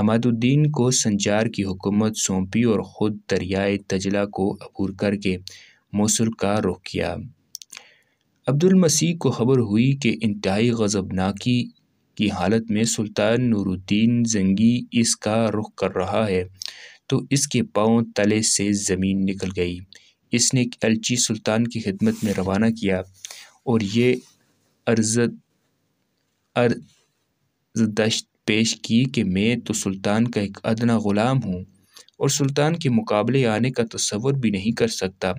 अमादुद्दीन को संचार की हुकूमत सौंपी और ख़ुद दरियाए तजला को अबूर करके मौसल का रुख किया अब्दुल मसीह को खबर हुई कि इंतहाई गजबनाकी की हालत में सुल्तान नूरुद्दीन जंगी इसका रुख कर रहा है तो इसके पाँव तले से ज़मीन निकल गई इसने अलची सुल्तान की खिदमत में रवाना किया और ये अर्ज अर्जदश्त पेश की कि मैं तो सुल्तान का एक अदना ग़ुलाम हूँ और सुल्तान के मुकाबले आने का तस्वर भी नहीं कर सकता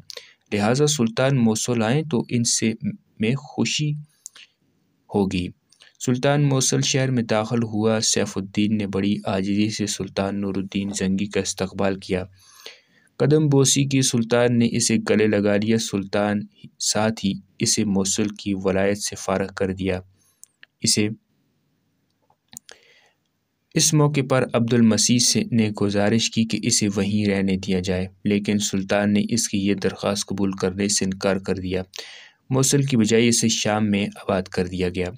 लिहाजा सुल्तान मौसल आएँ तो इनसे में खुशी होगी सुल्तान मौसल शहर में दाखिल हुआ सैफुद्दीन ने बड़ी आजदी से सुल्तान नूरुद्दीन जंगी का इस्तबाल किया कदम बोसी की सुल्तान ने इसे गले लगा लिया सुल्तान साथ ही इसे मौसल की वलायत से फारग कर दिया इसे इस मौके पर अब्दुल मसीह से ने गुजारिश की कि इसे वहीं रहने दिया जाए लेकिन सुल्तान ने इसकी यह दरख्वास्त कबूल करने से इनकार कर दिया मौसल की बजाय इसे शाम में आबाद कर दिया गया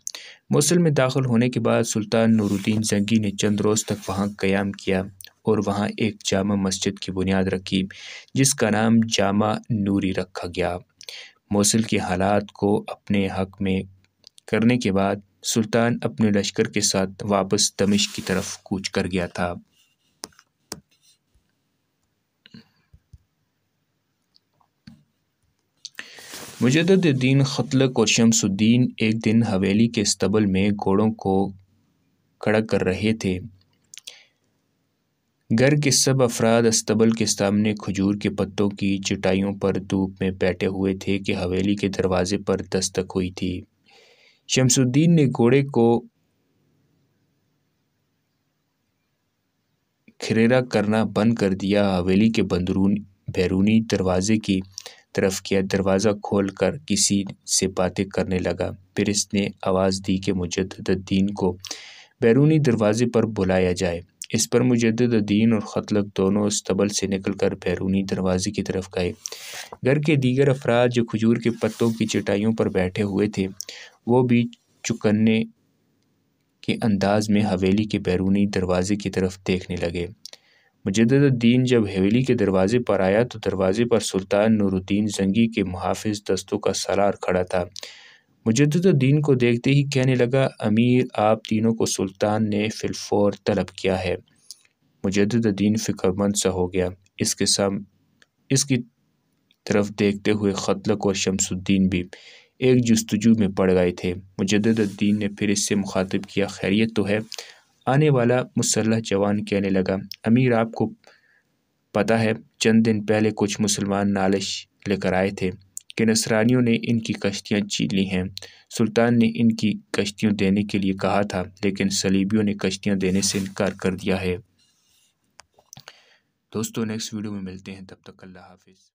मौसल में दाखिल होने के बाद सुल्तान नूरुद्दीन जंगी ने चंद रोज़ तक वहाँ क़्याम किया और वहाँ एक जामा मस्जिद की बुनियाद रखी जिसका नाम जामा नूरी रखा गया मौसल के हालात को अपने हक में करने के बाद सुल्तान अपने लश्कर के साथ वापस दमिश की तरफ कूच कर गया था मुजद्दीन खतलक और शमसुद्दीन एक दिन हवेली के स्तबल में घोड़ों को खड़ा कर रहे थे घर के सब अफराद अस्तबल के सामने खजूर के पत्तों की चटाइयों पर धूप में बैठे हुए थे कि हवेली के दरवाजे पर दस्तक हुई थी शमसुद्दीन ने घोड़े को खरेरा करना बंद कर दिया हवेली के बंदरून बैरूनी दरवाजे की तरफ किया दरवाज़ा खोलकर किसी से बातें करने लगा फिर इसने आवाज़ दी कि मुजद्दीन को बैरूनी दरवाजे पर बुलाया जाए इस पर मुजद्दीन और ख़तलक दोनों उस तबल से निकल कर बैरूनी दरवाजे की तरफ गए घर के दीगर अफराद जो खजूर के पत्तों की चटाइयों पर बैठे हुए थे वो भी चुकन्ने के अंदाज में हवेली के बैरूनी दरवाजे की तरफ देखने लगे मुजद्दीन जब हवेली के दरवाजे पर आया तो दरवाजे पर सुल्तान नूरुद्दीन जंगी के मुहाफ़ दस्तों का सलार खड़ा था मुजद्दीन को देखते ही कहने लगा अमीर आप तीनों को सुल्तान ने फिलफौर तलब किया है मुजद्दीन फ़िक्रमंद सा हो गया इसके साम इसकी तरफ देखते हुए खतलक और शमसुद्दीन भी एक जस्तजू में पड़ गए थे मुजद्दीन ने फिर इससे मुखातब किया खैरियत तो है आने वाला मुसल्ह जवान कहने लगा अमीर आपको पता है चंद दिन पहले कुछ मुसलमान नालिश लेकर आए थे कि नसरानियों ने इनकी कश्तियाँ छीन ली हैं सुल्तान ने इनकी कश्तियों देने के लिए कहा था लेकिन सलीबियों ने कश्तियाँ देने से इनकार कर दिया है दोस्तों नेक्स्ट वीडियो में मिलते हैं तब तक अल्लाह हाफिज़